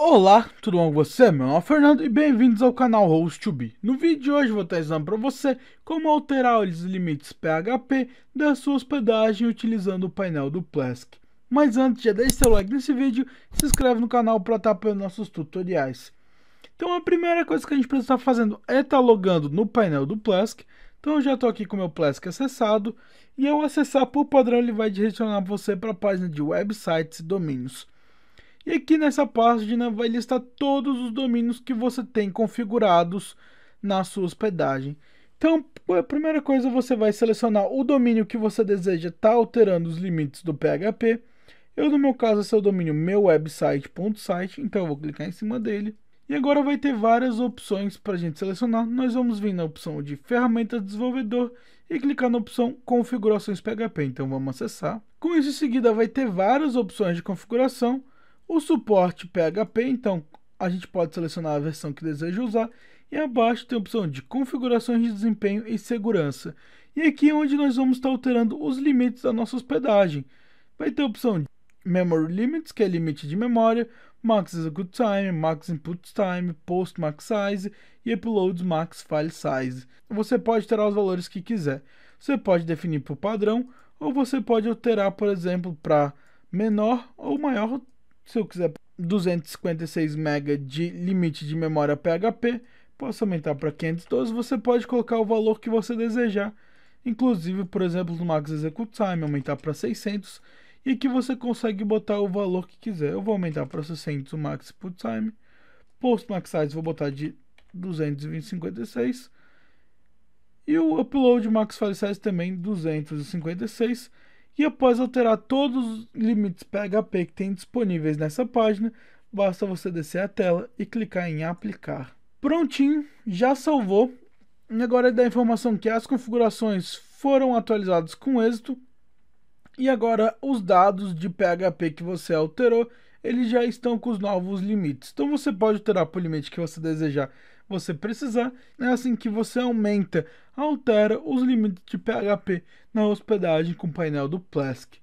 Olá, tudo bom com você? Meu nome é Fernando e bem-vindos ao canal host 2 b No vídeo de hoje vou estar ensinando para você como alterar os limites PHP da sua hospedagem utilizando o painel do Plesk. Mas antes, já deixe seu like nesse vídeo e se inscreve no canal para estar apoiando nossos tutoriais. Então a primeira coisa que a gente precisa estar fazendo é estar logando no painel do Plesk. Então eu já estou aqui com o meu Plesk acessado e ao acessar por padrão ele vai direcionar você para a página de websites e domínios. E aqui nessa página vai listar todos os domínios que você tem configurados na sua hospedagem. Então, a primeira coisa você vai selecionar o domínio que você deseja estar tá alterando os limites do PHP. Eu, no meu caso, esse é o domínio meuwebsite.site, então eu vou clicar em cima dele. E agora vai ter várias opções para a gente selecionar. Nós vamos vir na opção de ferramenta desenvolvedor e clicar na opção configurações PHP. Então vamos acessar. Com isso em seguida vai ter várias opções de configuração. O suporte PHP, então a gente pode selecionar a versão que deseja usar e abaixo tem a opção de configurações de desempenho e segurança. E aqui é onde nós vamos estar alterando os limites da nossa hospedagem. Vai ter a opção de Memory Limits, que é limite de memória, Max Execute Time, Max Input Time, Post Max Size e Uploads Max File Size. Você pode alterar os valores que quiser. Você pode definir por padrão ou você pode alterar, por exemplo, para menor ou maior se eu quiser 256 MB de limite de memória PHP, posso aumentar para 512, você pode colocar o valor que você desejar. Inclusive, por exemplo, no Max Execute Time, aumentar para 600 e que você consegue botar o valor que quiser. Eu vou aumentar para 600 o Max Put Time. Post Max Size vou botar de 256 e o Upload Max File Size também 256 e após alterar todos os limites PHP que tem disponíveis nessa página, basta você descer a tela e clicar em aplicar. Prontinho, já salvou. E agora ele é dá a informação que as configurações foram atualizadas com êxito e agora os dados de PHP que você alterou, eles já estão com os novos limites. Então você pode alterar para o limite que você desejar você precisar. É assim que você aumenta, altera os limites de PHP na hospedagem com o painel do Plesk.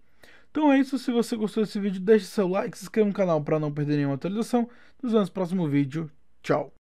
Então é isso, se você gostou desse vídeo, deixe seu like, se inscreva no canal para não perder nenhuma atualização. Nos vemos no próximo vídeo, tchau!